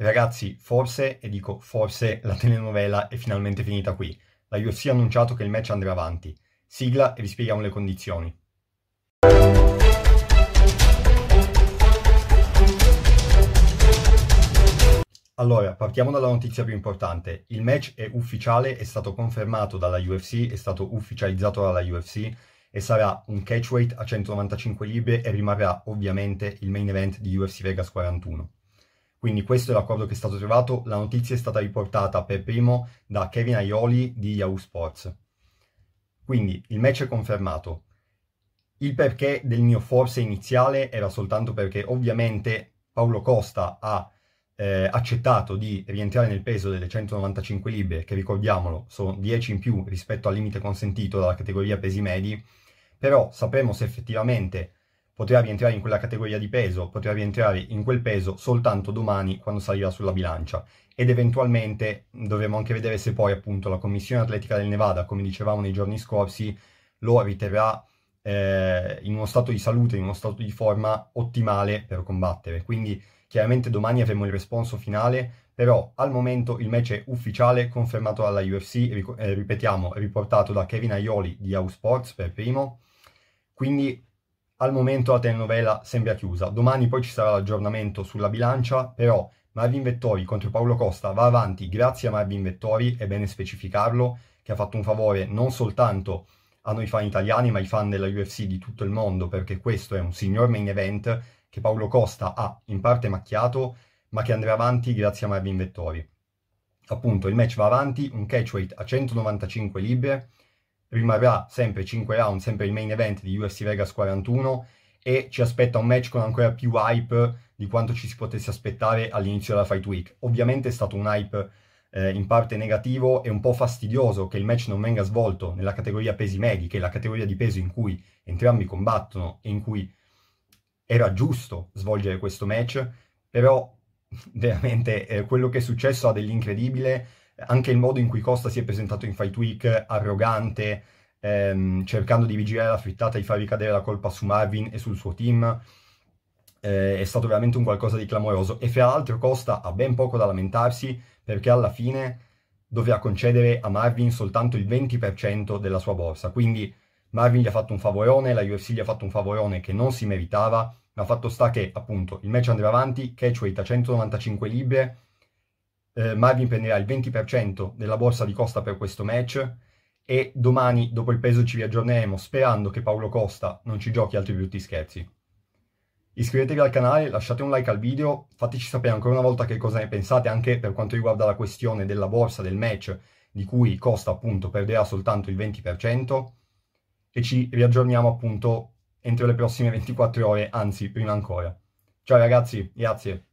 Ragazzi, forse, e dico forse, la telenovela è finalmente finita qui. La UFC ha annunciato che il match andrà avanti. Sigla e vi spieghiamo le condizioni. Allora, partiamo dalla notizia più importante. Il match è ufficiale, è stato confermato dalla UFC, è stato ufficializzato dalla UFC e sarà un catchweight a 195 libbre e rimarrà ovviamente il main event di UFC Vegas 41. Quindi questo è l'accordo che è stato trovato, la notizia è stata riportata per primo da Kevin Aioli di Yahoo Sports. Quindi il match è confermato. Il perché del mio forse iniziale era soltanto perché ovviamente Paolo Costa ha eh, accettato di rientrare nel peso delle 195 libbre, che ricordiamolo sono 10 in più rispetto al limite consentito dalla categoria pesi medi, però sapremo se effettivamente poteva rientrare in quella categoria di peso, poteva rientrare in quel peso soltanto domani quando salirà sulla bilancia ed eventualmente dovremo anche vedere se poi appunto la Commissione Atletica del Nevada, come dicevamo nei giorni scorsi, lo riterrà eh, in uno stato di salute, in uno stato di forma ottimale per combattere. Quindi chiaramente domani avremo il responso finale, però al momento il match è ufficiale, confermato dalla UFC, eh, ripetiamo, riportato da Kevin Aioli di House Sports per primo. Quindi al momento la telenovela sembra chiusa, domani poi ci sarà l'aggiornamento sulla bilancia, però Marvin Vettori contro Paolo Costa va avanti grazie a Marvin Vettori, è bene specificarlo, che ha fatto un favore non soltanto a noi fan italiani, ma ai fan della UFC di tutto il mondo, perché questo è un signor main event che Paolo Costa ha in parte macchiato, ma che andrà avanti grazie a Marvin Vettori. Appunto, il match va avanti, un catchweight a 195 libbre, rimarrà sempre 5 round, sempre il main event di UFC Vegas 41 e ci aspetta un match con ancora più hype di quanto ci si potesse aspettare all'inizio della Fight Week. Ovviamente è stato un hype eh, in parte negativo e un po' fastidioso che il match non venga svolto nella categoria pesi medi, che è la categoria di peso in cui entrambi combattono e in cui era giusto svolgere questo match, però veramente eh, quello che è successo ha dell'incredibile anche il modo in cui Costa si è presentato in Fight Week, arrogante, ehm, cercando di vigilare la frittata e di far ricadere la colpa su Marvin e sul suo team, eh, è stato veramente un qualcosa di clamoroso. E fra l'altro Costa ha ben poco da lamentarsi perché alla fine doveva concedere a Marvin soltanto il 20% della sua borsa, quindi... Marvin gli ha fatto un favorone, la UFC gli ha fatto un favorone che non si meritava, ma fatto sta che appunto il match andrà avanti, Catchweight a 195 libbre, eh, Marvin prenderà il 20% della borsa di Costa per questo match e domani dopo il peso ci riaggiorneremo sperando che Paolo Costa non ci giochi altri brutti scherzi. Iscrivetevi al canale, lasciate un like al video, fateci sapere ancora una volta che cosa ne pensate anche per quanto riguarda la questione della borsa del match di cui Costa appunto perderà soltanto il 20% e ci riaggiorniamo appunto entro le prossime 24 ore, anzi prima ancora. Ciao ragazzi, grazie.